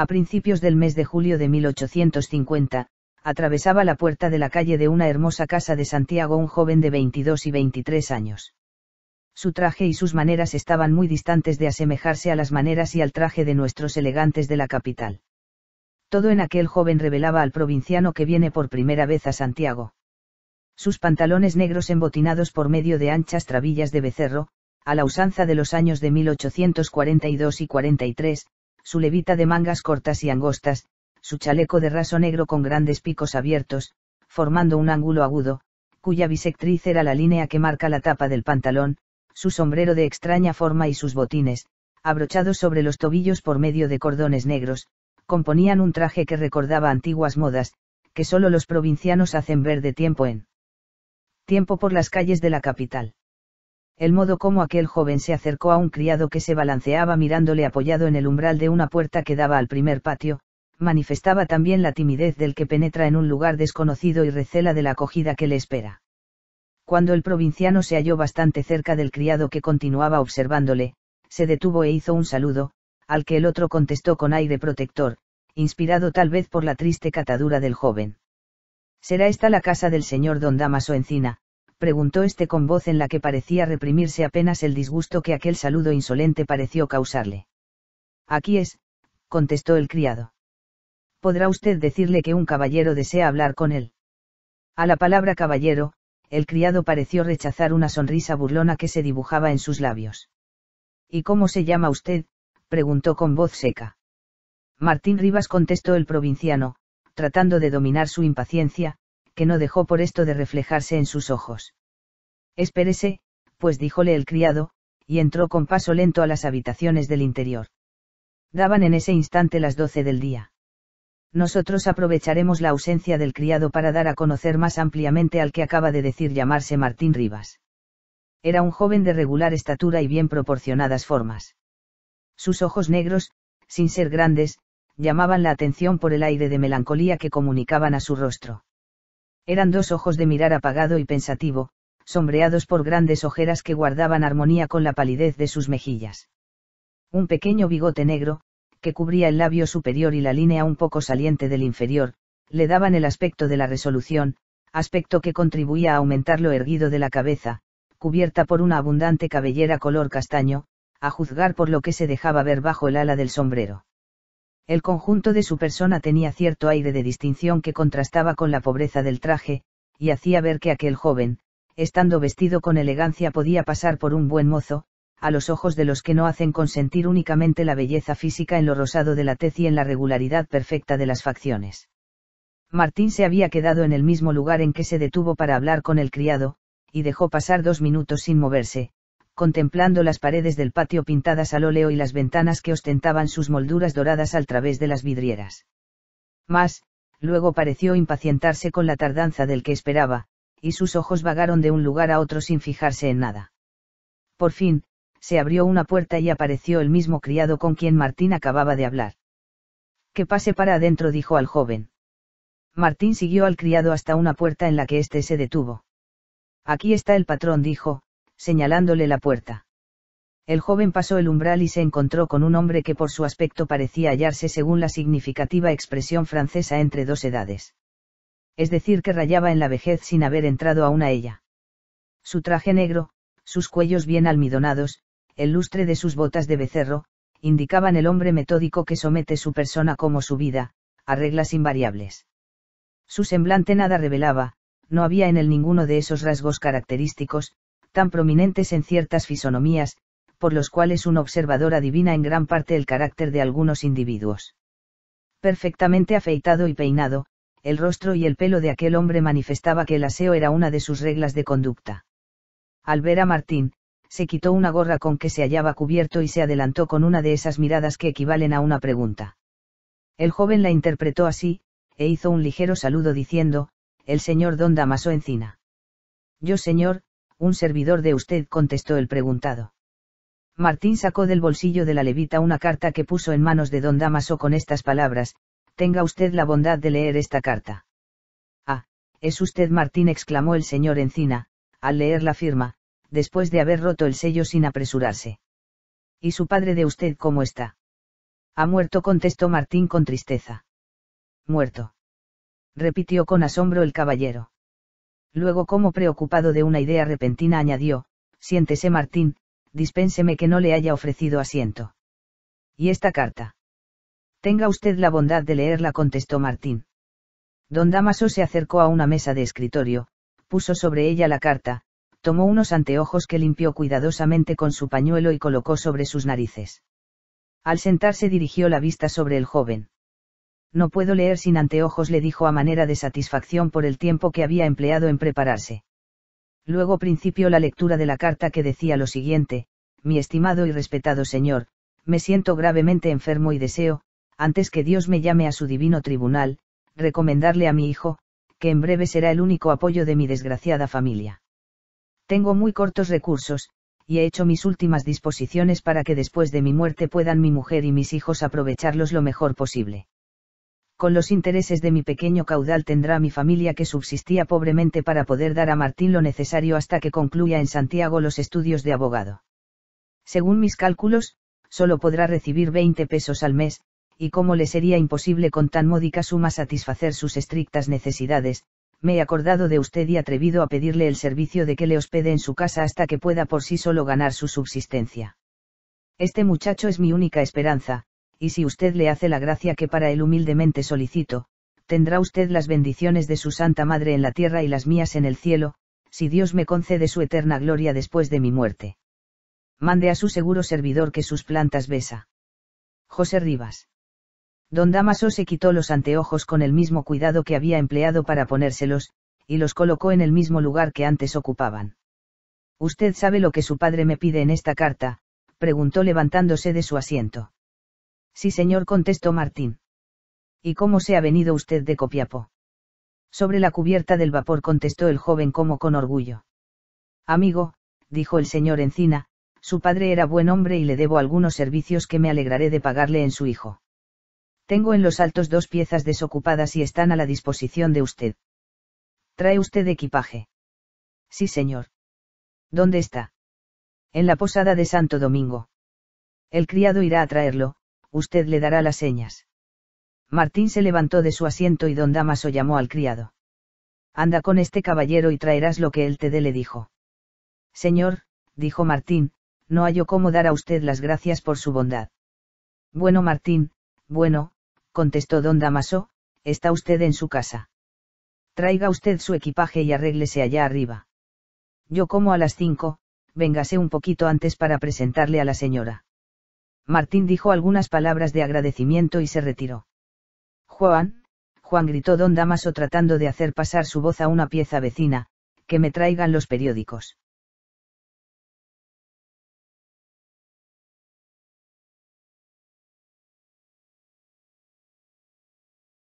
a principios del mes de julio de 1850, atravesaba la puerta de la calle de una hermosa casa de Santiago un joven de 22 y 23 años. Su traje y sus maneras estaban muy distantes de asemejarse a las maneras y al traje de nuestros elegantes de la capital. Todo en aquel joven revelaba al provinciano que viene por primera vez a Santiago. Sus pantalones negros embotinados por medio de anchas trabillas de becerro, a la usanza de los años de 1842 y 43, su levita de mangas cortas y angostas, su chaleco de raso negro con grandes picos abiertos, formando un ángulo agudo, cuya bisectriz era la línea que marca la tapa del pantalón, su sombrero de extraña forma y sus botines, abrochados sobre los tobillos por medio de cordones negros, componían un traje que recordaba antiguas modas, que solo los provincianos hacen ver de tiempo en tiempo por las calles de la capital el modo como aquel joven se acercó a un criado que se balanceaba mirándole apoyado en el umbral de una puerta que daba al primer patio, manifestaba también la timidez del que penetra en un lugar desconocido y recela de la acogida que le espera. Cuando el provinciano se halló bastante cerca del criado que continuaba observándole, se detuvo e hizo un saludo, al que el otro contestó con aire protector, inspirado tal vez por la triste catadura del joven. Será esta la casa del señor don Damaso Encina, preguntó este con voz en la que parecía reprimirse apenas el disgusto que aquel saludo insolente pareció causarle. Aquí es, contestó el criado. ¿Podrá usted decirle que un caballero desea hablar con él? A la palabra caballero, el criado pareció rechazar una sonrisa burlona que se dibujaba en sus labios. ¿Y cómo se llama usted? preguntó con voz seca. Martín Rivas contestó el provinciano, tratando de dominar su impaciencia, no dejó por esto de reflejarse en sus ojos. Espérese, pues díjole el criado, y entró con paso lento a las habitaciones del interior. Daban en ese instante las doce del día. Nosotros aprovecharemos la ausencia del criado para dar a conocer más ampliamente al que acaba de decir llamarse Martín Rivas. Era un joven de regular estatura y bien proporcionadas formas. Sus ojos negros, sin ser grandes, llamaban la atención por el aire de melancolía que comunicaban a su rostro eran dos ojos de mirar apagado y pensativo, sombreados por grandes ojeras que guardaban armonía con la palidez de sus mejillas. Un pequeño bigote negro, que cubría el labio superior y la línea un poco saliente del inferior, le daban el aspecto de la resolución, aspecto que contribuía a aumentar lo erguido de la cabeza, cubierta por una abundante cabellera color castaño, a juzgar por lo que se dejaba ver bajo el ala del sombrero. El conjunto de su persona tenía cierto aire de distinción que contrastaba con la pobreza del traje, y hacía ver que aquel joven, estando vestido con elegancia, podía pasar por un buen mozo, a los ojos de los que no hacen consentir únicamente la belleza física en lo rosado de la tez y en la regularidad perfecta de las facciones. Martín se había quedado en el mismo lugar en que se detuvo para hablar con el criado, y dejó pasar dos minutos sin moverse, contemplando las paredes del patio pintadas al óleo y las ventanas que ostentaban sus molduras doradas al través de las vidrieras. Mas, luego pareció impacientarse con la tardanza del que esperaba, y sus ojos vagaron de un lugar a otro sin fijarse en nada. Por fin, se abrió una puerta y apareció el mismo criado con quien Martín acababa de hablar. Que pase para adentro, dijo al joven. Martín siguió al criado hasta una puerta en la que éste se detuvo. Aquí está el patrón, dijo, señalándole la puerta. El joven pasó el umbral y se encontró con un hombre que por su aspecto parecía hallarse según la significativa expresión francesa entre dos edades. Es decir, que rayaba en la vejez sin haber entrado aún a ella. Su traje negro, sus cuellos bien almidonados, el lustre de sus botas de becerro, indicaban el hombre metódico que somete su persona como su vida, a reglas invariables. Su semblante nada revelaba, no había en él ninguno de esos rasgos característicos, tan prominentes en ciertas fisonomías, por los cuales un observador adivina en gran parte el carácter de algunos individuos. Perfectamente afeitado y peinado, el rostro y el pelo de aquel hombre manifestaba que el aseo era una de sus reglas de conducta. Al ver a Martín, se quitó una gorra con que se hallaba cubierto y se adelantó con una de esas miradas que equivalen a una pregunta. El joven la interpretó así, e hizo un ligero saludo diciendo, el señor don Damaso Encina. Yo señor, un servidor de usted contestó el preguntado. Martín sacó del bolsillo de la levita una carta que puso en manos de don Damaso con estas palabras, tenga usted la bondad de leer esta carta. Ah, es usted Martín, exclamó el señor Encina, al leer la firma, después de haber roto el sello sin apresurarse. ¿Y su padre de usted cómo está? Ha muerto, contestó Martín con tristeza. Muerto. Repitió con asombro el caballero. Luego, como preocupado de una idea repentina, añadió, Siéntese Martín, dispénseme que no le haya ofrecido asiento. ¿Y esta carta? Tenga usted la bondad de leerla, contestó Martín. Don Damaso se acercó a una mesa de escritorio, puso sobre ella la carta, tomó unos anteojos que limpió cuidadosamente con su pañuelo y colocó sobre sus narices. Al sentarse dirigió la vista sobre el joven no puedo leer sin anteojos, le dijo a manera de satisfacción por el tiempo que había empleado en prepararse. Luego principió la lectura de la carta que decía lo siguiente, mi estimado y respetado señor, me siento gravemente enfermo y deseo, antes que Dios me llame a su divino tribunal, recomendarle a mi hijo, que en breve será el único apoyo de mi desgraciada familia. Tengo muy cortos recursos, y he hecho mis últimas disposiciones para que después de mi muerte puedan mi mujer y mis hijos aprovecharlos lo mejor posible con los intereses de mi pequeño caudal tendrá mi familia que subsistía pobremente para poder dar a Martín lo necesario hasta que concluya en Santiago los estudios de abogado. Según mis cálculos, solo podrá recibir 20 pesos al mes, y como le sería imposible con tan módica suma satisfacer sus estrictas necesidades, me he acordado de usted y atrevido a pedirle el servicio de que le hospede en su casa hasta que pueda por sí solo ganar su subsistencia. Este muchacho es mi única esperanza, y si usted le hace la gracia que para él humildemente solicito, tendrá usted las bendiciones de su Santa Madre en la tierra y las mías en el cielo, si Dios me concede su eterna gloria después de mi muerte. Mande a su seguro servidor que sus plantas besa. José Rivas. Don Damaso se quitó los anteojos con el mismo cuidado que había empleado para ponérselos, y los colocó en el mismo lugar que antes ocupaban. ¿Usted sabe lo que su padre me pide en esta carta? preguntó levantándose de su asiento. Sí, señor, contestó Martín. ¿Y cómo se ha venido usted de Copiapó? Sobre la cubierta del vapor contestó el joven como con orgullo. Amigo, dijo el señor Encina, su padre era buen hombre y le debo algunos servicios que me alegraré de pagarle en su hijo. Tengo en los altos dos piezas desocupadas y están a la disposición de usted. ¿Trae usted equipaje? Sí, señor. ¿Dónde está? En la posada de Santo Domingo. El criado irá a traerlo, usted le dará las señas. Martín se levantó de su asiento y don Damaso llamó al criado. Anda con este caballero y traerás lo que él te dé, le dijo. Señor, dijo Martín, no hallo cómo dar a usted las gracias por su bondad. Bueno, Martín, bueno, contestó don Damaso, está usted en su casa. Traiga usted su equipaje y arréglese allá arriba. Yo como a las cinco, véngase un poquito antes para presentarle a la señora. Martín dijo algunas palabras de agradecimiento y se retiró. Juan, Juan gritó don Damaso tratando de hacer pasar su voz a una pieza vecina, que me traigan los periódicos.